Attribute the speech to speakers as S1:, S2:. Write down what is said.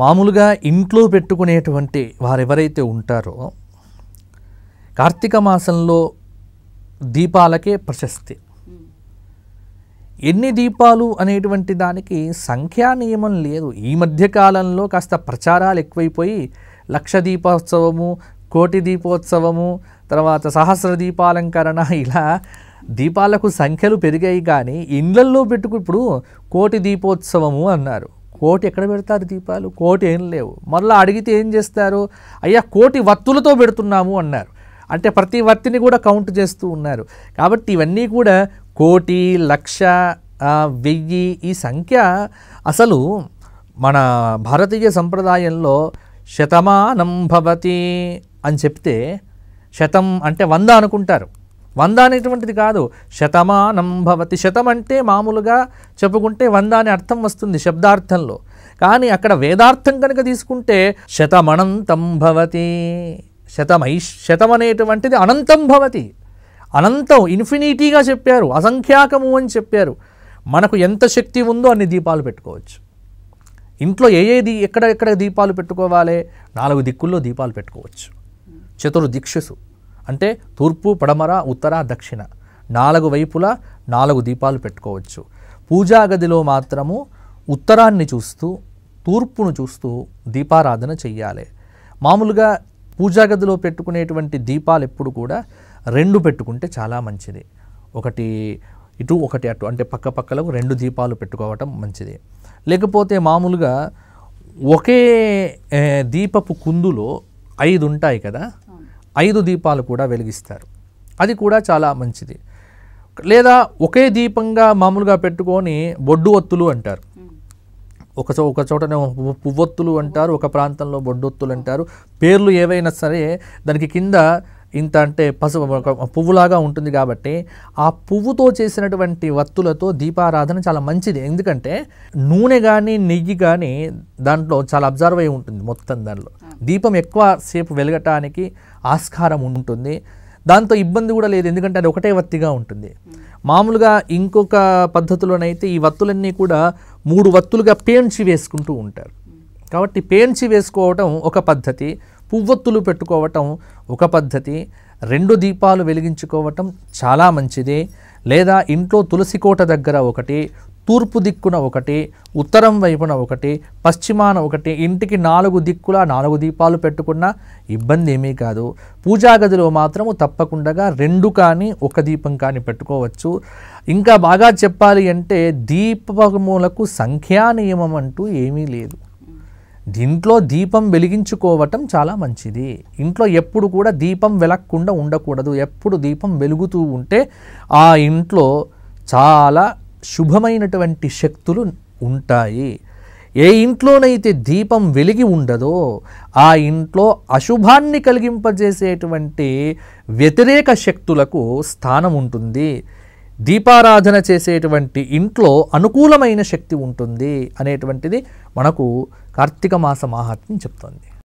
S1: మామూలుగా ఇంట్లో పెట్టుకునేటువంటి వారెవరైతే ఉంటారో కార్తీక మాసంలో దీపాలకే ప్రశస్తి ఎన్ని దీపాలు అనేటువంటి దానికి సంఖ్యా నియమం లేదు ఈ మధ్య కాలంలో కాస్త ప్రచారాలు ఎక్కువైపోయి లక్ష దీపోత్సవము కోటి దీపోత్సవము తర్వాత సహస్ర దీపాలంకరణ ఇలా దీపాలకు సంఖ్యలు పెరిగాయి కానీ ఇండ్లల్లో పెట్టుకు ఇప్పుడు కోటి దీపోత్సవము అన్నారు కోటి ఎక్కడ పెడతారు దీపాలు కోటి ఏం లేవు మళ్ళీ అడిగితే ఏం చేస్తారు అయ్యా కోటి వత్తులతో పెడుతున్నాము అన్నారు అంటే ప్రతి వత్తిని కూడా కౌంట్ చేస్తూ ఉన్నారు కాబట్టి ఇవన్నీ కూడా కోటి లక్ష వెయ్యి ఈ సంఖ్య అసలు మన భారతీయ సంప్రదాయంలో శతమానం భవతి అని చెప్తే శతం అంటే వంద అనుకుంటారు వంద అనేటువంటిది కాదు శతమానం భవతి శతం అంటే మామూలుగా చెప్పుకుంటే వంద అనే అర్థం వస్తుంది శబ్దార్థంలో కానీ అక్కడ వేదార్థం కనుక తీసుకుంటే శతమనంతం భవతి శతమై శతం అనేటువంటిది అనంతం భవతి అనంతం ఇన్ఫినిటీగా చెప్పారు అసంఖ్యాకము అని చెప్పారు మనకు ఎంత శక్తి ఉందో అన్ని దీపాలు పెట్టుకోవచ్చు ఇంట్లో ఏ ఏ ఎక్కడ ఎక్కడ దీపాలు పెట్టుకోవాలి నాలుగు దిక్కుల్లో దీపాలు పెట్టుకోవచ్చు చతుర్దిక్షసు అంటే తూర్పు పడమర ఉత్తర దక్షిణ నాలుగు వైపులా నాలుగు దీపాలు పెట్టుకోవచ్చు పూజాగదిలో మాత్రము ఉత్తరాన్ని చూస్తూ తూర్పును చూస్తూ దీపారాధన చెయ్యాలి మామూలుగా పూజాగదిలో పెట్టుకునేటువంటి దీపాలు ఎప్పుడు కూడా రెండు పెట్టుకుంటే చాలా మంచిది ఒకటి ఇటు ఒకటి అటు అంటే పక్క పక్కలకు రెండు దీపాలు పెట్టుకోవటం మంచిది లేకపోతే మామూలుగా ఒకే దీపపు కుందులో ఐదు ఉంటాయి కదా ఐదు దీపాలు కూడా వెలిగిస్తారు అది కూడా చాలా మంచిది లేదా ఒకే దీపంగా మామూలుగా పెట్టుకొని బొడ్డు ఒత్తులు అంటారు ఒక చో ఒక చోటనే పువ్వొత్తులు అంటారు ఒక ప్రాంతంలో బొడ్డొత్తులు అంటారు పేర్లు ఏవైనా సరే దానికి కింద ఇంత అంటే పసుపు పువ్వులాగా ఉంటుంది కాబట్టి ఆ పువ్వుతో చేసినటువంటి వత్తులతో దీపారాధన చాలా మంచిది ఎందుకంటే నూనె కానీ నెయ్యి కానీ దాంట్లో చాలా అబ్జర్వ్ అయి ఉంటుంది మొత్తం దానిలో దీపం ఎక్కువ సేపు వెలగటానికి ఆస్కారం ఉంటుంది దాంతో ఇబ్బంది కూడా లేదు ఎందుకంటే అది ఒకటే వత్తిగా ఉంటుంది మామూలుగా ఇంకొక పద్ధతిలోనైతే ఈ వత్తులన్నీ కూడా మూడు వత్తులుగా పేంచి వేసుకుంటూ ఉంటారు కాబట్టి పేంచి వేసుకోవటం ఒక పద్ధతి పువ్వొత్తులు పెట్టుకోవటం ఒక పద్ధతి రెండు దీపాలు వెలిగించుకోవటం చాలా మంచిది లేదా ఇంట్లో తులసి కోట దగ్గర ఒకటి తూర్పు దిక్కున ఒకటి ఉత్తరం వైపున ఒకటి పశ్చిమాన ఒకటి ఇంటికి నాలుగు దిక్కులా నాలుగు దీపాలు పెట్టుకున్న ఇబ్బంది ఏమీ కాదు పూజా గదిలో మాత్రము తప్పకుండా రెండు కానీ ఒక దీపం కానీ పెట్టుకోవచ్చు ఇంకా బాగా చెప్పాలి అంటే దీపములకు సంఖ్యా నియమం అంటూ ఏమీ లేదు దీంట్లో దీపం వెలిగించుకోవటం చాలా మంచిది ఇంట్లో ఎప్పుడు కూడా దీపం వెలగకుండా ఉండకూడదు ఎప్పుడు దీపం వెలుగుతూ ఉంటే ఆ ఇంట్లో చాలా శుభమైనటువంటి శక్తులు ఉంటాయి ఏ ఇంట్లోనైతే దీపం వెలిగి ఉండదో ఆ ఇంట్లో అశుభాన్ని కలిగింపజేసేటువంటి వ్యతిరేక శక్తులకు స్థానం ఉంటుంది దీపారాధన చేసేటువంటి ఇంట్లో అనుకూలమైన శక్తి ఉంటుంది అనేటువంటిది మనకు కార్తీక మాస మాహాత్మ్యం చెప్తోంది